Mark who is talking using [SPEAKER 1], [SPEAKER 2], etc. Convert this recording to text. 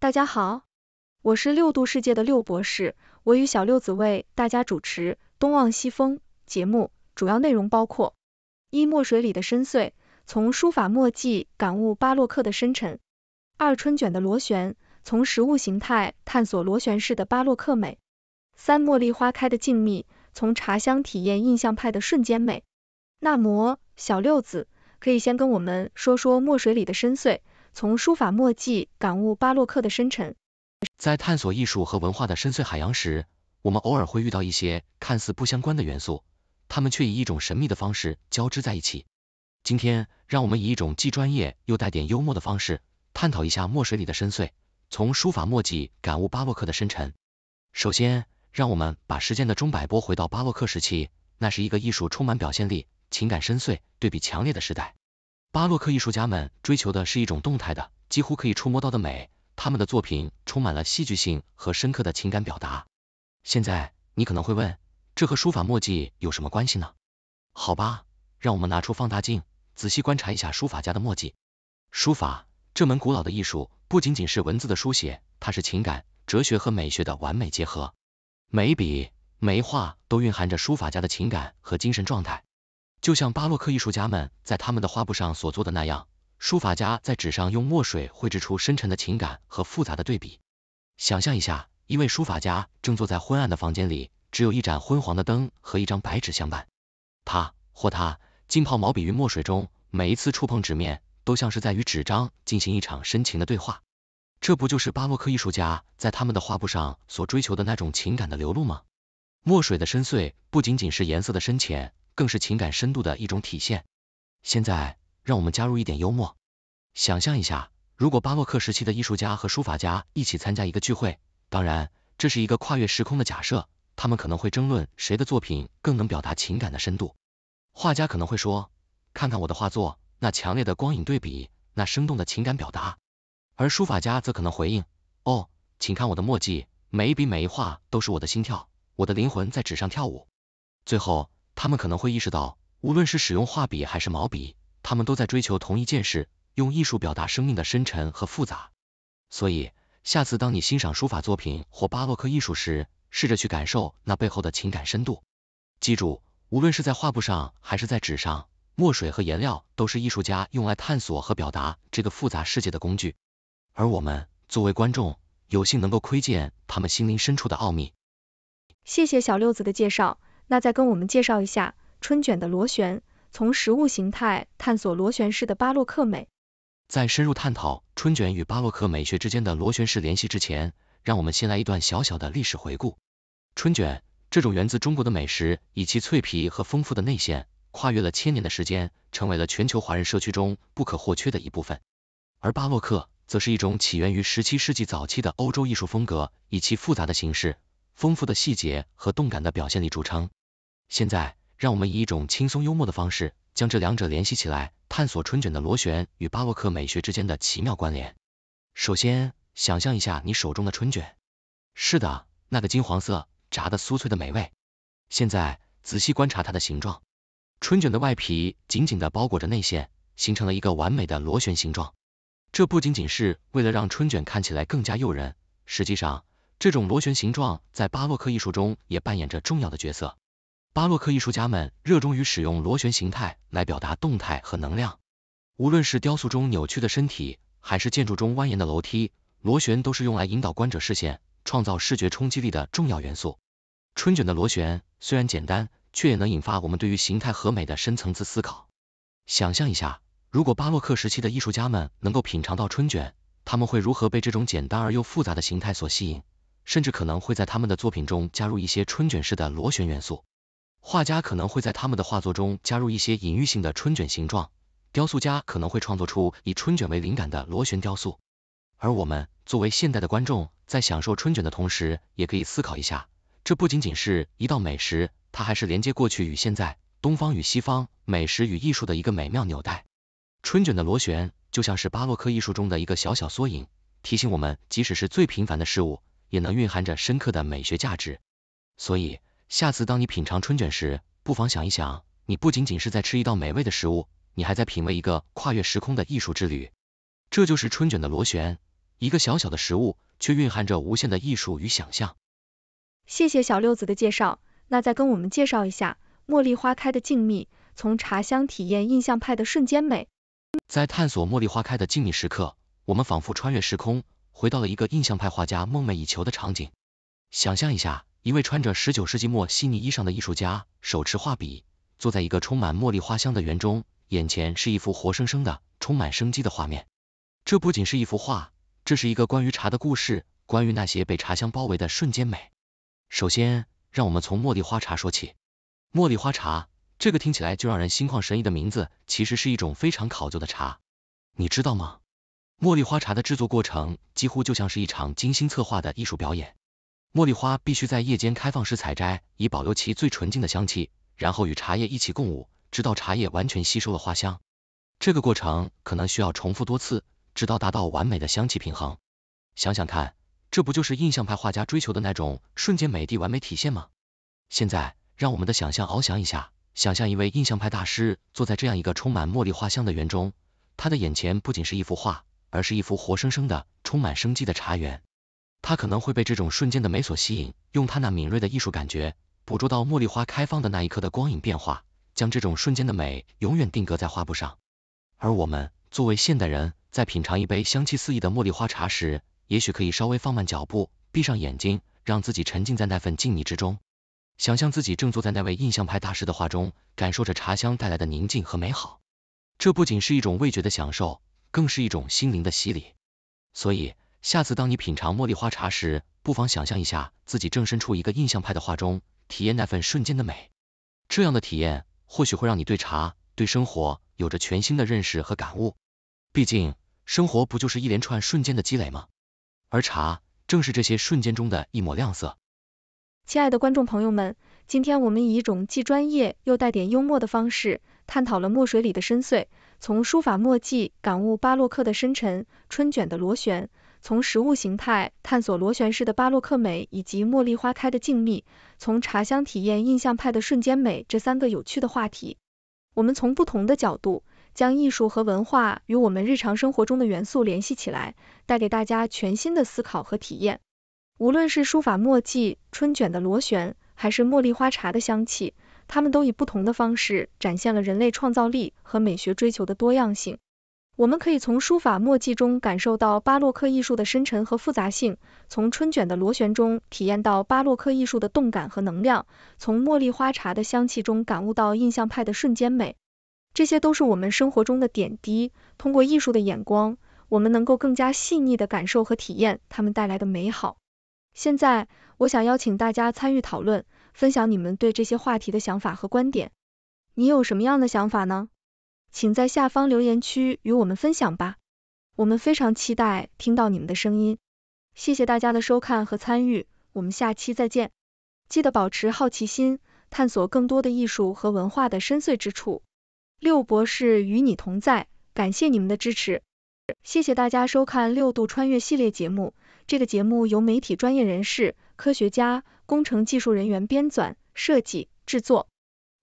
[SPEAKER 1] 大家好，我是六度世界的六博士，我与小六子为大家主持《东望西风》节目，主要内容包括：一、墨水里的深邃，从书法墨迹感悟巴洛克的深沉；二、春卷的螺旋，从食物形态探索螺旋式的巴洛克美；三、茉莉花开的静谧，从茶香体验印象派的瞬间美。那么，小六子可以先跟我们说说墨水里的深邃。从书法墨迹感悟巴洛克的深沉。
[SPEAKER 2] 在探索艺术和文化的深邃海洋时，我们偶尔会遇到一些看似不相关的元素，它们却以一种神秘的方式交织在一起。今天，让我们以一种既专业又带点幽默的方式，探讨一下墨水里的深邃，从书法墨迹感悟巴洛克的深沉。首先，让我们把时间的钟摆拨回到巴洛克时期，那是一个艺术充满表现力、情感深邃、对比强烈的时代。巴洛克艺术家们追求的是一种动态的、几乎可以触摸到的美，他们的作品充满了戏剧性和深刻的情感表达。现在你可能会问，这和书法墨迹有什么关系呢？好吧，让我们拿出放大镜，仔细观察一下书法家的墨迹。书法这门古老的艺术不仅仅是文字的书写，它是情感、哲学和美学的完美结合。每一笔、每一画都蕴含着书法家的情感和精神状态。就像巴洛克艺术家们在他们的画布上所做的那样，书法家在纸上用墨水绘制出深沉的情感和复杂的对比。想象一下，一位书法家正坐在昏暗的房间里，只有一盏昏黄的灯和一张白纸相伴。他或她浸泡毛笔于墨水中，每一次触碰纸面，都像是在与纸张进行一场深情的对话。这不就是巴洛克艺术家在他们的画布上所追求的那种情感的流露吗？墨水的深邃不仅仅是颜色的深浅。更是情感深度的一种体现。现在，让我们加入一点幽默，想象一下，如果巴洛克时期的艺术家和书法家一起参加一个聚会，当然，这是一个跨越时空的假设，他们可能会争论谁的作品更能表达情感的深度。画家可能会说：“看看我的画作，那强烈的光影对比，那生动的情感表达。”而书法家则可能回应：“哦，请看我的墨迹，每一笔每一画都是我的心跳，我的灵魂在纸上跳舞。”最后。他们可能会意识到，无论是使用画笔还是毛笔，他们都在追求同一件事：用艺术表达生命的深沉和复杂。所以，下次当你欣赏书法作品或巴洛克艺术时，试着去感受那背后的情感深度。记住，无论是在画布上还是在纸上，墨水和颜料都是艺术家用来探索和表达这个复杂世界的工具，而我们作为观众，有幸能够窥见他们心灵深处的奥秘。
[SPEAKER 1] 谢谢小六子的介绍。那再跟我们介绍一下春卷的螺旋，从食物形态探索螺旋式的巴洛克美。
[SPEAKER 2] 在深入探讨春卷与巴洛克美学之间的螺旋式联系之前，让我们先来一段小小的历史回顾。春卷这种源自中国的美食，以其脆皮和丰富的内馅，跨越了千年的时间，成为了全球华人社区中不可或缺的一部分。而巴洛克则是一种起源于十七世纪早期的欧洲艺术风格，以其复杂的形式、丰富的细节和动感的表现力著称。现在，让我们以一种轻松幽默的方式，将这两者联系起来，探索春卷的螺旋与巴洛克美学之间的奇妙关联。首先，想象一下你手中的春卷，是的，那个金黄色、炸的酥脆的美味。现在，仔细观察它的形状，春卷的外皮紧紧的包裹着内馅，形成了一个完美的螺旋形状。这不仅仅是为了让春卷看起来更加诱人，实际上，这种螺旋形状在巴洛克艺术中也扮演着重要的角色。巴洛克艺术家们热衷于使用螺旋形态来表达动态和能量，无论是雕塑中扭曲的身体，还是建筑中蜿蜒的楼梯，螺旋都是用来引导观者视线、创造视觉冲击力的重要元素。春卷的螺旋虽然简单，却也能引发我们对于形态和美的深层次思考。想象一下，如果巴洛克时期的艺术家们能够品尝到春卷，他们会如何被这种简单而又复杂的形态所吸引？甚至可能会在他们的作品中加入一些春卷式的螺旋元素。画家可能会在他们的画作中加入一些隐喻性的春卷形状，雕塑家可能会创作出以春卷为灵感的螺旋雕塑。而我们作为现代的观众，在享受春卷的同时，也可以思考一下，这不仅仅是一道美食，它还是连接过去与现在、东方与西方、美食与艺术的一个美妙纽带。春卷的螺旋就像是巴洛克艺术中的一个小小缩影，提醒我们，即使是最平凡的事物，也能蕴含着深刻的美学价值。所以。下次当你品尝春卷时，不妨想一想，你不仅仅是在吃一道美味的食物，你还在品味一个跨越时空的艺术之旅。这就是春卷的螺旋，一个小小的食物，却蕴含着无限的艺术与想象。
[SPEAKER 1] 谢谢小六子的介绍，那再跟我们介绍一下茉莉花开的静谧，从茶香体验印象派的瞬间美。
[SPEAKER 2] 在探索茉莉花开的静谧时刻，我们仿佛穿越时空，回到了一个印象派画家梦寐以求的场景。想象一下。一位穿着十九世纪末悉尼衣裳的艺术家，手持画笔，坐在一个充满茉莉花香的园中，眼前是一幅活生生的、充满生机的画面。这不仅是一幅画，这是一个关于茶的故事，关于那些被茶香包围的瞬间美。首先，让我们从茉莉花茶说起。茉莉花茶，这个听起来就让人心旷神怡的名字，其实是一种非常考究的茶。你知道吗？茉莉花茶的制作过程，几乎就像是一场精心策划的艺术表演。茉莉花必须在夜间开放时采摘，以保留其最纯净的香气，然后与茶叶一起共舞，直到茶叶完全吸收了花香。这个过程可能需要重复多次，直到达到完美的香气平衡。想想看，这不就是印象派画家追求的那种瞬间美的完美体现吗？现在，让我们的想象翱翔一下，想象一位印象派大师坐在这样一个充满茉莉花香的园中，他的眼前不仅是一幅画，而是一幅活生生的、充满生机的茶园。他可能会被这种瞬间的美所吸引，用他那敏锐的艺术感觉捕捉到茉莉花开放的那一刻的光影变化，将这种瞬间的美永远定格在画布上。而我们作为现代人，在品尝一杯香气四溢的茉莉花茶时，也许可以稍微放慢脚步，闭上眼睛，让自己沉浸在那份静谧之中，想象自己正坐在那位印象派大师的画中，感受着茶香带来的宁静和美好。这不仅是一种味觉的享受，更是一种心灵的洗礼。所以。下次当你品尝茉莉花茶时，不妨想象一下自己正身处一个印象派的画中，体验那份瞬间的美。这样的体验或许会让你对茶、对生活有着全新的认识和感悟。毕竟，生活不就是一连串瞬间的积累吗？而茶正是这些瞬间中的一抹亮色。
[SPEAKER 1] 亲爱的观众朋友们，今天我们以一种既专业又带点幽默的方式，探讨了墨水里的深邃，从书法墨迹感悟巴洛克的深沉，春卷的螺旋。从实物形态探索螺旋式的巴洛克美以及茉莉花开的静谧，从茶香体验印象派的瞬间美，这三个有趣的话题，我们从不同的角度将艺术和文化与我们日常生活中的元素联系起来，带给大家全新的思考和体验。无论是书法墨迹、春卷的螺旋，还是茉莉花茶的香气，它们都以不同的方式展现了人类创造力和美学追求的多样性。我们可以从书法墨迹中感受到巴洛克艺术的深沉和复杂性，从春卷的螺旋中体验到巴洛克艺术的动感和能量，从茉莉花茶的香气中感悟到印象派的瞬间美。这些都是我们生活中的点滴。通过艺术的眼光，我们能够更加细腻的感受和体验他们带来的美好。现在，我想邀请大家参与讨论，分享你们对这些话题的想法和观点。你有什么样的想法呢？请在下方留言区与我们分享吧，我们非常期待听到你们的声音。谢谢大家的收看和参与，我们下期再见。记得保持好奇心，探索更多的艺术和文化的深邃之处。六博士与你同在，感谢你们的支持。谢谢大家收看《六度穿越》系列节目。这个节目由媒体专业人士、科学家、工程技术人员编纂、设计、制作。